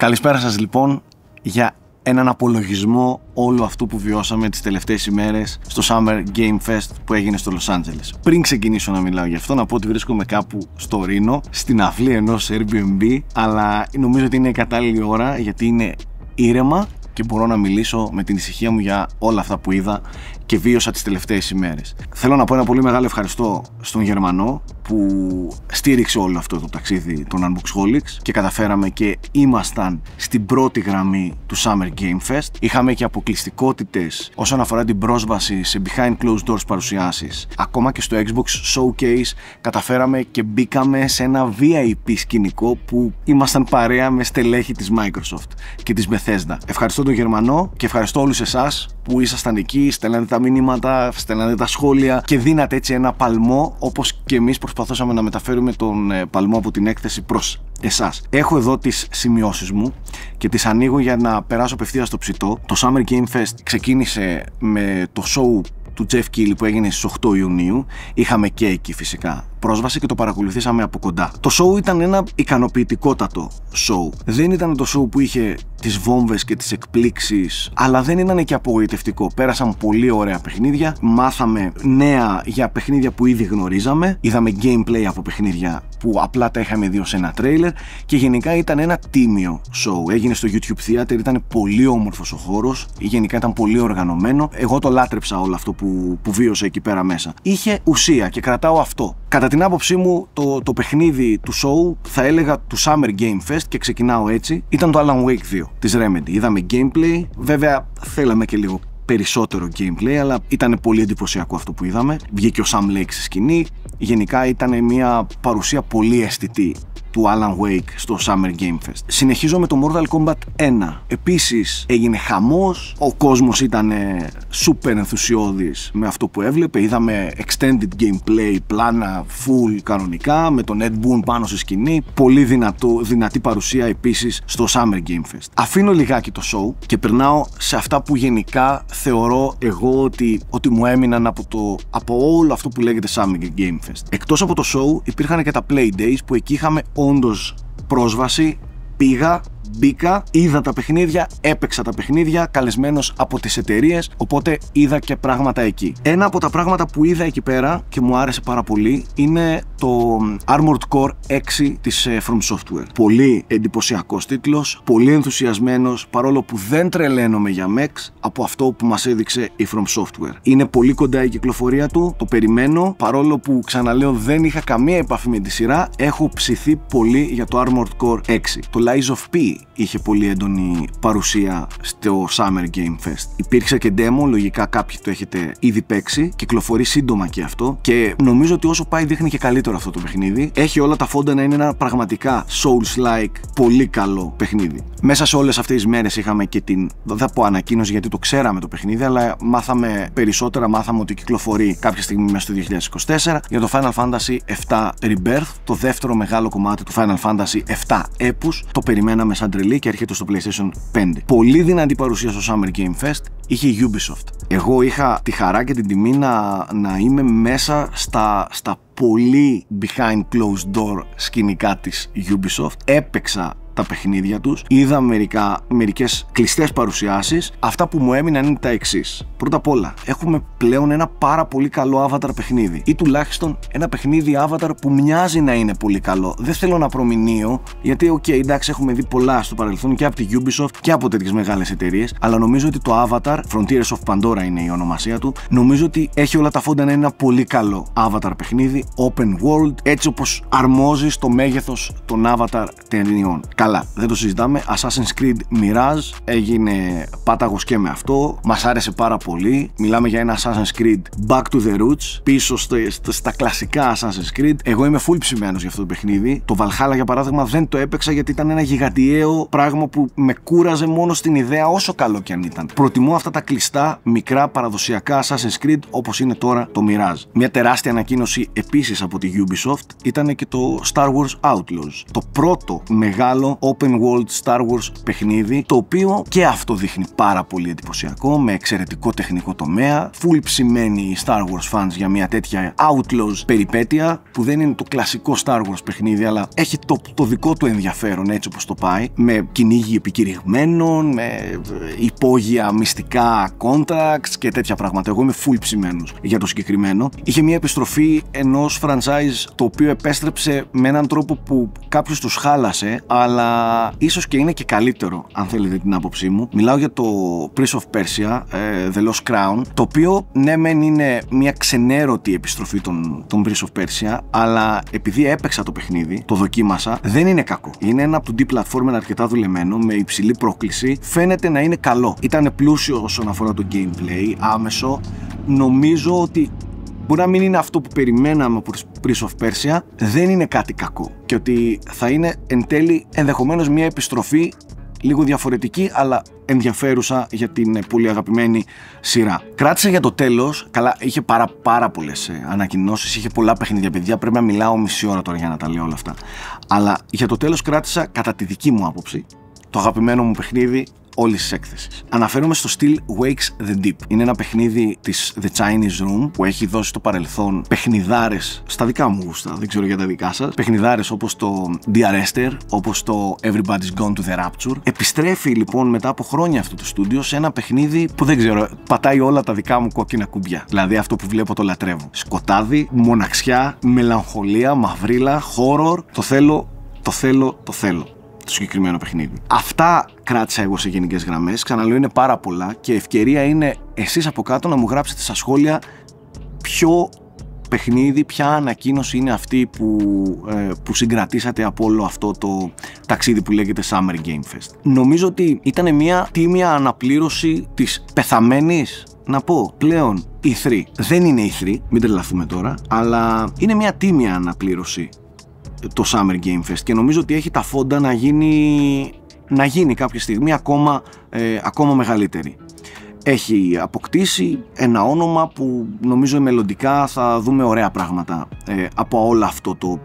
Καλησπέρα σας λοιπόν για έναν απολογισμό όλου αυτού που βιώσαμε τις τελευταίες ημέρες στο Summer Game Fest που έγινε στο Los Angeles. Πριν ξεκινήσω να μιλάω γι' αυτό, να πω ότι βρίσκομαι κάπου στο Ρήνο, στην αυλή ενός Airbnb, αλλά νομίζω ότι είναι η κατάλληλη ώρα γιατί είναι ήρεμα και μπορώ να μιλήσω με την ησυχία μου για όλα αυτά που είδα και βίωσα τις τελευταίες ημέρες. Θέλω να πω ένα πολύ μεγάλο ευχαριστώ στον Γερμανό που στήριξε όλο αυτό το ταξίδι των Unboxholics και καταφέραμε και ήμασταν στην πρώτη γραμμή του Summer Game Fest. Είχαμε και αποκλειστικότητες όσον αφορά την πρόσβαση σε behind closed doors παρουσιάσεις. Ακόμα και στο Xbox Showcase καταφέραμε και μπήκαμε σε ένα VIP σκηνικό που ήμασταν παρέα με στελέχη της Microsoft και της Bethesda. Ευχαριστώ τον Γερμανό και ευχαριστώ όλους εσάς που ήσασταν εκεί, στέλνατε τα μηνύματα, στέλνατε τα σχόλια και δίνατε έτσι ένα παλμό όπως και εμείς προσπαθούσαμε να μεταφέρουμε τον ε, παλμό από την έκθεση προς εσάς. Έχω εδώ τις σημειώσεις μου και τις ανοίγω για να περάσω απευθείας στο ψητό. Το Summer Game Fest ξεκίνησε με το show του Τζεφ Κίλι που έγινε στις 8 Ιουνίου. Είχαμε και εκεί φυσικά πρόσβαση και το παρακολουθήσαμε από κοντά. Το σόου ήταν ένα ικανοποιητικότατο σόου Δεν ήταν το σόου που είχε τις βόμβες και τις εκπλήξεις, αλλά δεν ήταν και απογοητευτικό. Πέρασαν πολύ ωραία παιχνίδια, μάθαμε νέα για παιχνίδια που ήδη γνωρίζαμε, είδαμε gameplay από παιχνίδια που απλά τα είχαμε δει ως ένα τρέιλερ και γενικά ήταν ένα τίμιο σόου. Έγινε στο YouTube Theater, ήταν πολύ όμορφος ο χώρος, γενικά ήταν πολύ οργανωμένο. Εγώ το λάτρεψα όλο αυτό που, που βίωσα εκεί πέρα μέσα. Είχε ουσία και κρατάω αυτό. Κατά την άποψή μου το, το παιχνίδι του σόου θα έλεγα του Summer Game Fest και ξεκινάω έτσι. Ήταν το Alan Wake 2 της Remedy. Είδαμε gameplay, βέβαια θέλαμε και λίγο περισσότερο gameplay, αλλά ήταν πολύ εντυπωσιακό αυτό που είδαμε. Βγήκε ο Sam Lake στη σκηνή. Γενικά ήταν μια παρουσία πολύ αισθητή του Alan Wake στο Summer Game Fest. Συνεχίζω με το Mortal Kombat 1. Επίσης έγινε χαμός, ο κόσμος ήταν super ενθουσιώδης με αυτό που έβλεπε. Είδαμε extended gameplay, πλάνα full κανονικά με τον Ed Boon πάνω στη σκηνή. Πολύ δυνατό, δυνατή παρουσία επίσης στο Summer Game Fest. Αφήνω λιγάκι το show και περνάω σε αυτά που γενικά θεωρώ εγώ ότι, ότι μου έμειναν από, το, από όλο αυτό που λέγεται Summer Game Fest. Εκτός από το show υπήρχαν και τα play days που εκεί είχαμε όντως πρόσβαση. Πήγα, μπήκα, είδα τα παιχνίδια, έπαιξα τα παιχνίδια, καλεσμένος από τις εταιρείες, οπότε είδα και πράγματα εκεί. Ένα από τα πράγματα που είδα εκεί πέρα και μου άρεσε πάρα πολύ είναι το Armored Core 6 της ε, From Software. Πολύ εντυπωσιακός τίτλος, πολύ ενθουσιασμένος, παρόλο που δεν τρελαίνομαι για Max από αυτό που μας έδειξε η From Software. Είναι πολύ κοντά η κυκλοφορία του, το περιμένω, παρόλο που ξαναλέω δεν είχα καμία επαφή με τη σειρά, έχω ψηθεί πολύ για το Armored Core 6. Το Lies of P είχε πολύ έντονη παρουσία στο Summer Game Fest. Υπήρξε και demo, λογικά κάποιοι το έχετε ήδη παίξει, κυκλοφορεί σύντομα και αυτό και νομίζω ότι όσο πάει δείχνει και καλύτερο αυτό το παιχνίδι. Έχει όλα τα φόντα να είναι ένα πραγματικά Souls-like πολύ καλό παιχνίδι. Μέσα σε όλες αυτές τις μέρες είχαμε και την. Δεν θα πω ανακοίνωση γιατί το ξέραμε το παιχνίδι, αλλά μάθαμε περισσότερα. Μάθαμε ότι κυκλοφορεί κάποια στιγμή μέσα στο 2024 για το Final Fantasy 7 Rebirth, το δεύτερο μεγάλο κομμάτι του Final Fantasy 7 Epus Το περιμέναμε σαν τρελή και έρχεται στο PlayStation 5. Πολύ δυνατή παρουσία στο Summer Game Fest είχε Ubisoft. Εγώ είχα τη χαρά και την τιμή να, να είμαι μέσα στα, στα πολύ behind closed door σκηνικά της Ubisoft. Έπαιξα τα παιχνίδια τους. Είδα μερικές κλειστές παρουσιάσεις. Αυτά που μου έμειναν είναι τα εξής. Πρώτα απ' όλα, έχουμε πλέον ένα πάρα πολύ καλό avatar παιχνίδι. Ή τουλάχιστον ένα παιχνίδι avatar που μοιάζει να είναι πολύ καλό. Δεν θέλω να προμηνύω, γιατί, οκ, εντάξει, έχουμε δει πολλά στο παρελθόν και από τη Ubisoft και από τέτοιες μεγάλες εταιρείες. Αλλά νομίζω ότι το avatar, Frontiers of Pandora είναι η ονομασία του, νομίζω ότι έχει όλα τα φόντα να είναι ένα πολύ καλό avatar παιχνίδι, open world, έτσι όπως αρμόζει στο μέγεθος των avatar ταινιών. Καλά, δεν το συζητάμε. Assassin's Creed Mirage έγινε πάταγος και με αυτό. Μας άρεσε πάρα πολύ. Μιλάμε για ένα Assassin's Creed Back to the Roots, πίσω στο, στα κλασικά Assassin's Creed. Εγώ είμαι full ψημένος για αυτό το παιχνίδι. Το Valhalla, για παράδειγμα, δεν το έπαιξα γιατί ήταν ένα γιγαντιαίο πράγμα που με κούραζε μόνο στην ιδέα, όσο καλό κι αν ήταν. Προτιμώ αυτά τα κλειστά, μικρά, παραδοσιακά Assassin's Creed όπως είναι τώρα το Mirage. Μια τεράστια ανακοίνωση επίσης από τη Ubisoft ήταν και το Star Wars Outlaws. Το πρώτο μεγάλο open world Star Wars παιχνίδι, το οποίο και αυτό δείχνει πάρα πολύ εντυπωσιακό, με εξαιρετικό τεχνικό τομέα, full ψημένοι οι Star Wars fans για μια τέτοια Outlaws περιπέτεια, που δεν είναι το κλασικό Star Wars παιχνίδι, αλλά έχει το, το δικό του ενδιαφέρον έτσι όπως το πάει, με κυνήγι επικηρυγμένων, με ε, υπόγεια μυστικά contracts και τέτοια πράγματα. Εγώ είμαι full ψημένος για το συγκεκριμένο. Είχε μια επιστροφή ενός franchise το οποίο επέστρεψε με έναν τρόπο που κάποιος τους χάλασε, αλλά αλλά ίσως και είναι και καλύτερο, αν θέλετε την άποψή μου. Μιλάω για το Prince of Persia, ε, The Lost Crown, το οποίο ναι, μεν είναι μια ξενέρωτη επιστροφή των, των Prince of Persia, αλλά επειδή έπαιξα το παιχνίδι, το δοκίμασα, δεν είναι κακό. Είναι ένα από το deep platform αρκετά δουλεμένο, με υψηλή πρόκληση. Φαίνεται να είναι καλό. Ήταν πλούσιο όσον αφορά το gameplay, άμεσο. Νομίζω ότι μπορεί να μην είναι αυτό που περιμέναμε από Prince of Persia, δεν είναι κάτι κακό. Και ότι θα είναι εν τέλει ενδεχομένως μια επιστροφή λίγο διαφορετική, αλλά ενδιαφέρουσα για την πολύ αγαπημένη σειρά. Κράτησε για το τέλος. Καλά, είχε πάρα, πάρα πολλές ε, ανακοινώσεις, είχε πολλά παιχνίδια. Παιδιά, πρέπει να μιλάω μισή ώρα τώρα για να τα λέω όλα αυτά. Αλλά για το τέλος κράτησα, κατά τη δική μου άποψη, το αγαπημένο μου παιχνίδι όλης της έκθεσης. Αναφέρομαι στο στυλ Wakes the Deep. Είναι ένα παιχνίδι της The Chinese Room που έχει δώσει στο παρελθόν παιχνιδάρες στα δικά μου γούστα, δεν ξέρω για τα δικά σας. Παιχνιδάρες όπως το DRester, όπως το Everybody's Gone to the Rapture. Επιστρέφει λοιπόν μετά από χρόνια αυτό το στούντιο σε ένα παιχνίδι που δεν ξέρω, πατάει όλα τα δικά μου κόκκινα κουμπιά. Δηλαδή αυτό που βλέπω το λατρεύω. Σκοτάδι, μοναξιά, μελαγχολία, μαυρίλα, horror. Το θέλω, το θέλω, το θέλω το συγκεκριμένο παιχνίδι. Αυτά κράτησα εγώ σε γενικές γραμμές. Ξαναλέω, είναι πάρα πολλά και ευκαιρία είναι εσείς από κάτω να μου γράψετε στα σχόλια ποιο παιχνίδι, ποια ανακοίνωση είναι αυτή που, ε, που συγκρατήσατε από όλο αυτό το ταξίδι που λέγεται Summer Game Fest. Νομίζω ότι ήταν μια τίμια αναπλήρωση της πεθαμένης να πω πλέον η e 3 δεν είναι η e 3, μην τρελαθούμε τώρα, αλλά είναι μια τίμια αναπλήρωση το Summer Game Fest και νομίζω ότι έχει τα φόντα να γίνει, να γίνει κάποια στιγμή ακόμα, ε, ακόμα μεγαλύτερη. Έχει αποκτήσει ένα όνομα που νομίζω μελλοντικά θα δούμε ωραία πράγματα ε, από όλο αυτό το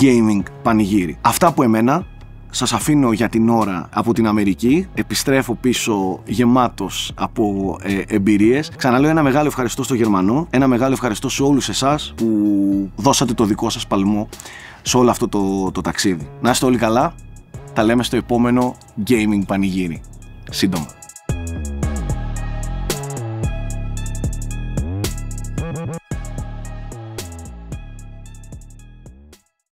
gaming πανηγύρι. Αυτά που εμένα σας αφήνω για την ώρα από την Αμερική. Επιστρέφω πίσω γεμάτος από ε, εμπειρίες. Ξαναλέω ένα μεγάλο ευχαριστώ στο Γερμανό, ένα μεγάλο ευχαριστώ σε όλους εσάς που δώσατε το δικό σας παλμό σε όλο αυτό το, το ταξίδι. Να είστε όλοι καλά, τα λέμε στο επόμενο gaming πανηγύρι. Σύντομα.